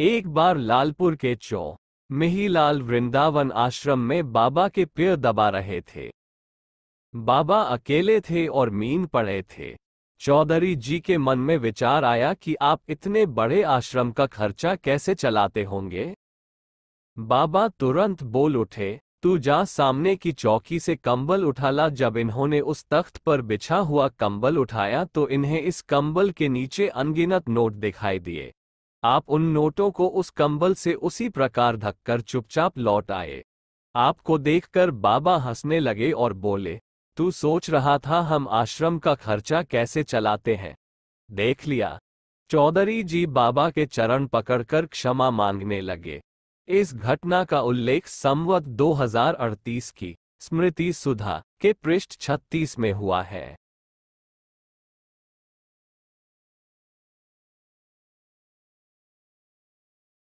एक बार लालपुर के चौ मिहीलाल वृंदावन आश्रम में बाबा के पेय दबा रहे थे बाबा अकेले थे और मीन पड़े थे चौधरी जी के मन में विचार आया कि आप इतने बड़े आश्रम का खर्चा कैसे चलाते होंगे बाबा तुरंत बोल उठे तू जा सामने की चौकी से कंबल उठाला जब इन्होंने उस तख्त पर बिछा हुआ कंबल उठाया तो इन्हें इस कंबल के नीचे अनगिनत नोट दिखाई दिए आप उन नोटों को उस कंबल से उसी प्रकार धक्कर चुपचाप लौट आए आपको देखकर बाबा हंसने लगे और बोले तू सोच रहा था हम आश्रम का खर्चा कैसे चलाते हैं देख लिया चौधरी जी बाबा के चरण पकड़कर क्षमा मांगने लगे इस घटना का उल्लेख संवत 2038 की स्मृति सुधा के पृष्ठ 36 में हुआ है